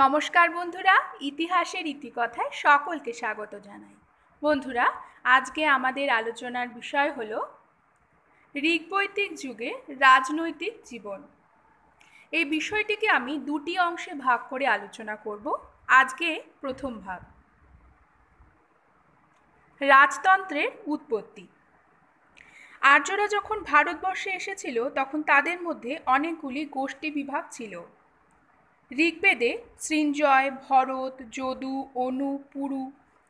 নমস্কার বন্ধুরা ইতিহাসের ইতিকথায় সকলকে স্বাগত জানাই বন্ধুরা আজকে আমাদের আলোচনার বিষয় হল ঋগবৈতিক যুগে রাজনৈতিক জীবন এই বিষয়টিকে আমি দুটি অংশে ভাগ করে আলোচনা করব আজকে প্রথম ভাগ রাজতন্ত্রের উৎপত্তি আর্যরা যখন ভারতবর্ষে এসেছিল তখন তাদের মধ্যে অনেকগুলি গোষ্ঠী বিভাগ ছিল ঋগ্বেদে সৃঞ্জয় ভরত যদু অনু পুরু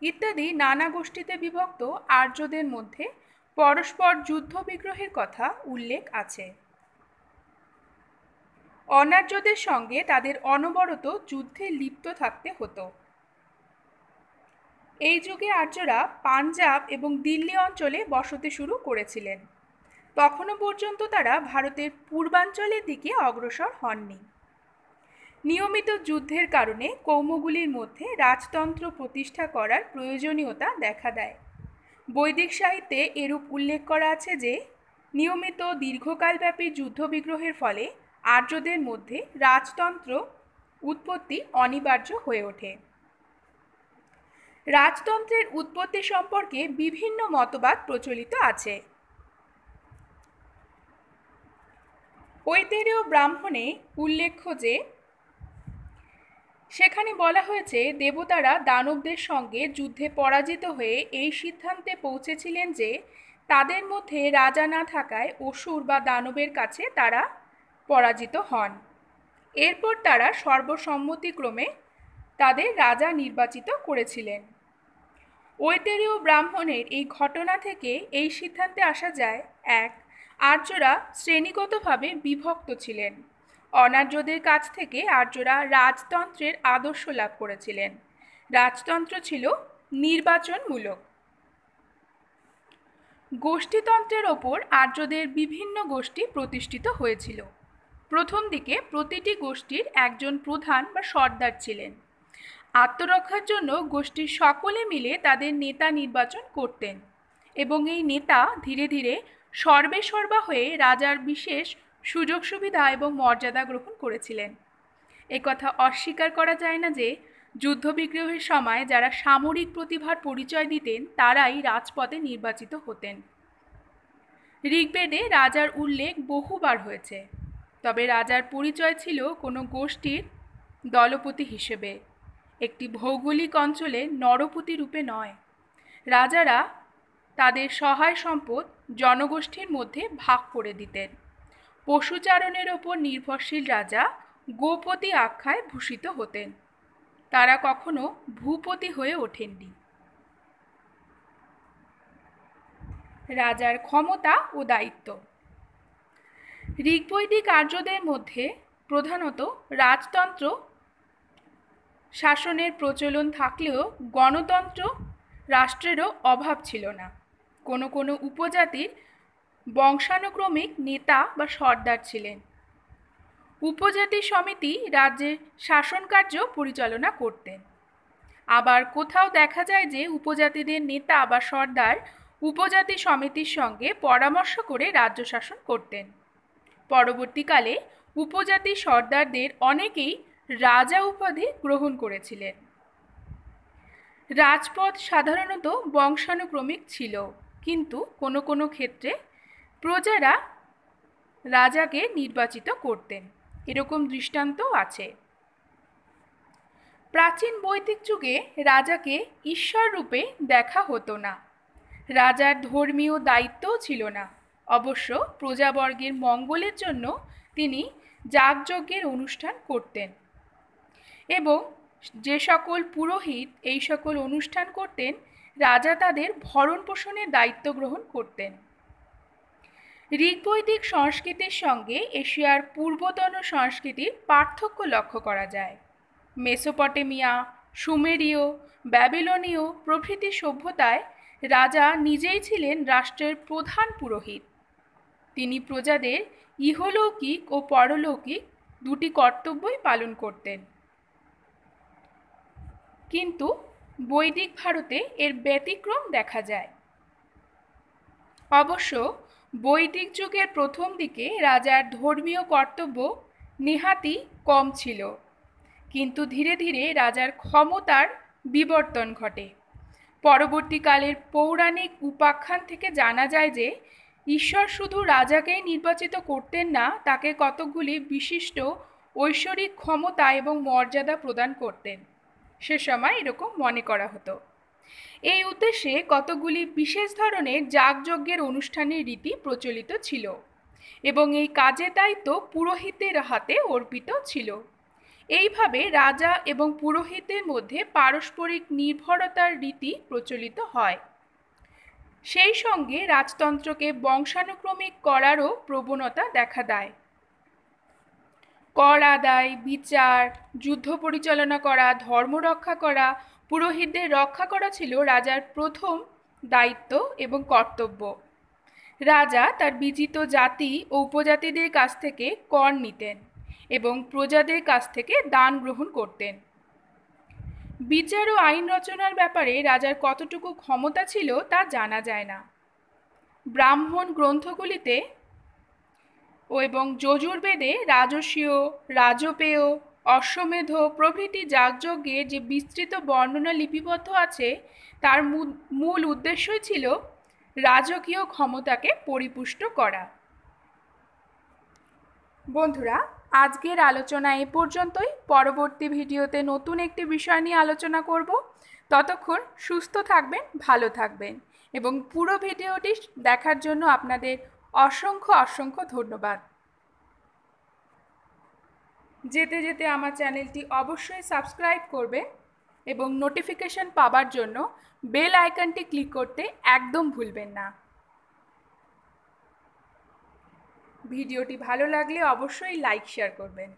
ইত্যাদি নানা গোষ্ঠীতে বিভক্ত আর্যদের মধ্যে পরস্পর যুদ্ধ বিগ্রহের কথা উল্লেখ আছে অনার্যদের সঙ্গে তাদের অনবরত যুদ্ধে লিপ্ত থাকতে হতো এই যুগে আর্যরা পাঞ্জাব এবং দিল্লি অঞ্চলে বসতি শুরু করেছিলেন তখনও পর্যন্ত তারা ভারতের পূর্বাঞ্চলের দিকে অগ্রসর হননি নিয়মিত যুদ্ধের কারণে কৌমগুলির মধ্যে রাজতন্ত্র প্রতিষ্ঠা করার প্রয়োজনীয়তা দেখা দেয় বৈদিক সাহিত্যে এরূপ উল্লেখ করা আছে যে নিয়মিত দীর্ঘকালব্যাপী যুদ্ধবিগ্রহের ফলে আর্যদের মধ্যে রাজতন্ত্র উৎপত্তি অনিবার্য হয়ে ওঠে রাজতন্ত্রের উৎপত্তি সম্পর্কে বিভিন্ন মতবাদ প্রচলিত আছে ঐতেরীয় ব্রাহ্মণে উল্লেখ্য যে সেখানে বলা হয়েছে দেবতারা দানবদের সঙ্গে যুদ্ধে পরাজিত হয়ে এই সিদ্ধান্তে পৌঁছেছিলেন যে তাদের মধ্যে রাজা না থাকায় অসুর বা দানবের কাছে তারা পরাজিত হন এরপর তারা সর্বসম্মতিক্রমে তাদের রাজা নির্বাচিত করেছিলেন ঐতেরীয় ব্রাহ্মণের এই ঘটনা থেকে এই সিদ্ধান্তে আসা যায় এক আর্যরা শ্রেণীগতভাবে বিভক্ত ছিলেন অনার্যদের কাছ থেকে আর্যরা রাজতন্ত্রের আদর্শ লাভ করেছিলেন রাজতন্ত্র ছিল নির্বাচনমূলক গোষ্ঠীতন্ত্রের ওপর আর্যদের বিভিন্ন গোষ্ঠী প্রতিষ্ঠিত হয়েছিল প্রথম দিকে প্রতিটি গোষ্ঠীর একজন প্রধান বা সর্দার ছিলেন আত্মরক্ষার জন্য গোষ্ঠীর সকলে মিলে তাদের নেতা নির্বাচন করতেন এবং এই নেতা ধীরে ধীরে সর্বেসর্বা হয়ে রাজার বিশেষ সুযোগ সুবিধা এবং মর্যাদা গ্রহণ করেছিলেন কথা অস্বীকার করা যায় না যে যুদ্ধবিগ্রহের সময় যারা সামরিক প্রতিভার পরিচয় দিতেন তারাই রাজপথে নির্বাচিত হতেন ঋগ্বেদে রাজার উল্লেখ বহুবার হয়েছে তবে রাজার পরিচয় ছিল কোনো গোষ্ঠীর দলপতি হিসেবে একটি ভৌগোলিক অঞ্চলে নরপতি রূপে নয় রাজারা তাদের সহায় সম্পদ জনগোষ্ঠীর মধ্যে ভাগ করে দিতেন পশুচারণের ওপর নির্ভরশীল রাজা গোপতি আখ্যায় ভূষিত হতেন তারা কখনো ভূপতি হয়ে ওঠেননি রাজার ক্ষমতা ও দায়িত্ব ঋগবৈদিক আর্যদের মধ্যে প্রধানত রাজতন্ত্র শাসনের প্রচলন থাকলেও গণতন্ত্র রাষ্ট্রেরও অভাব ছিল না কোনো কোনো উপজাতির বংশানুক্রমিক নেতা বা সর্দার ছিলেন উপজাতি সমিতি রাজ্যের শাসনকার্য পরিচালনা করতেন আবার কোথাও দেখা যায় যে উপজাতিদের নেতা বা সর্দার উপজাতি সমিতির সঙ্গে পরামর্শ করে রাজ্য শাসন করতেন পরবর্তীকালে উপজাতি সর্দারদের অনেকেই রাজা উপাধি গ্রহণ করেছিলেন রাজপথ সাধারণত বংশানুক্রমিক ছিল কিন্তু কোনো কোনো ক্ষেত্রে প্রজারা রাজাকে নির্বাচিত করতেন এরকম দৃষ্টান্ত আছে প্রাচীন বৈদিক যুগে রাজাকে ঈশ্বর রূপে দেখা হতো না রাজার ধর্মীয় দায়িত্বও ছিল না অবশ্য প্রজাবর্গের মঙ্গলের জন্য তিনি যাগযজ্ঞের অনুষ্ঠান করতেন এবং যে সকল পুরোহিত এই সকল অনুষ্ঠান করতেন রাজা তাদের ভরণ পোষণের দায়িত্ব গ্রহণ করতেন ঋগ্বৈদিক সংস্কৃতির সঙ্গে এশিয়ার পূর্বতন সংস্কৃতির পার্থক্য লক্ষ্য করা যায় মেসোপটেমিয়া সুমেরীয় ব্যাবিলনীয় প্রভৃতি সভ্যতায় রাজা নিজেই ছিলেন রাষ্ট্রের প্রধান পুরোহিত তিনি প্রজাদের ইহলৌকিক ও পরলৌকিক দুটি কর্তব্যই পালন করতেন কিন্তু বৈদিক ভারতে এর ব্যতিক্রম দেখা যায় অবশ্য বৈদিক যুগের প্রথম দিকে রাজার ধর্মীয় কর্তব্য নেহাতি কম ছিল কিন্তু ধীরে ধীরে রাজার ক্ষমতার বিবর্তন ঘটে পরবর্তীকালের পৌরাণিক উপাখ্যান থেকে জানা যায় যে ঈশ্বর শুধু রাজাকেই নির্বাচিত করতেন না তাকে কতকগুলি বিশিষ্ট ঐশ্বরিক ক্ষমতা এবং মর্যাদা প্রদান করতেন সে সময় এরকম মনে করা হতো এই উদ্দেশ্যে কতগুলি বিশেষ ধরনের যাগযজ্ঞের অনুষ্ঠানের রীতি প্রচলিত ছিল এবং এই কাজে দায়িত্ব পুরোহিতের হাতে অর্পিত ছিল এইভাবে রাজা এবং পুরোহিতের মধ্যে পারস্পরিক নির্ভরতার রীতি প্রচলিত হয় সেই সঙ্গে রাজতন্ত্রকে বংশানুক্রমিক করারও প্রবণতা দেখা দেয় কর আদায় বিচার যুদ্ধ পরিচালনা করা ধর্ম রক্ষা করা পুরোহিতদের রক্ষা করা ছিল রাজার প্রথম দায়িত্ব এবং কর্তব্য রাজা তার বিজিত জাতি ও উপজাতিদের কাছ থেকে কর নিতেন এবং প্রজাদের কাছ থেকে দান গ্রহণ করতেন বিচার ও আইন রচনার ব্যাপারে রাজার কতটুকু ক্ষমতা ছিল তা জানা যায় না ব্রাহ্মণ গ্রন্থগুলিতে ও এবং যজুর্বেদে রাজস্বীয় রাজপেয় অশ্বমেধ প্রভৃতি যাগযজ্ঞে যে বিস্তৃত বর্ণনা লিপিবদ্ধ আছে তার মূল উদ্দেশ্যই ছিল রাজকীয় ক্ষমতাকে পরিপুষ্ট করা বন্ধুরা আজকের আলোচনা এ পর্যন্তই পরবর্তী ভিডিওতে নতুন একটি বিষয় নিয়ে আলোচনা করব ততক্ষণ সুস্থ থাকবেন ভালো থাকবেন এবং পুরো ভিডিওটি দেখার জন্য আপনাদের অসংখ্য অসংখ্য ধন্যবাদ যেতে যেতে আমার চ্যানেলটি অবশ্যই সাবস্ক্রাইব করবে এবং নোটিফিকেশন পাবার জন্য বেল আইকনটি ক্লিক করতে একদম ভুলবেন না ভিডিওটি ভালো লাগলে অবশ্যই লাইক শেয়ার করবেন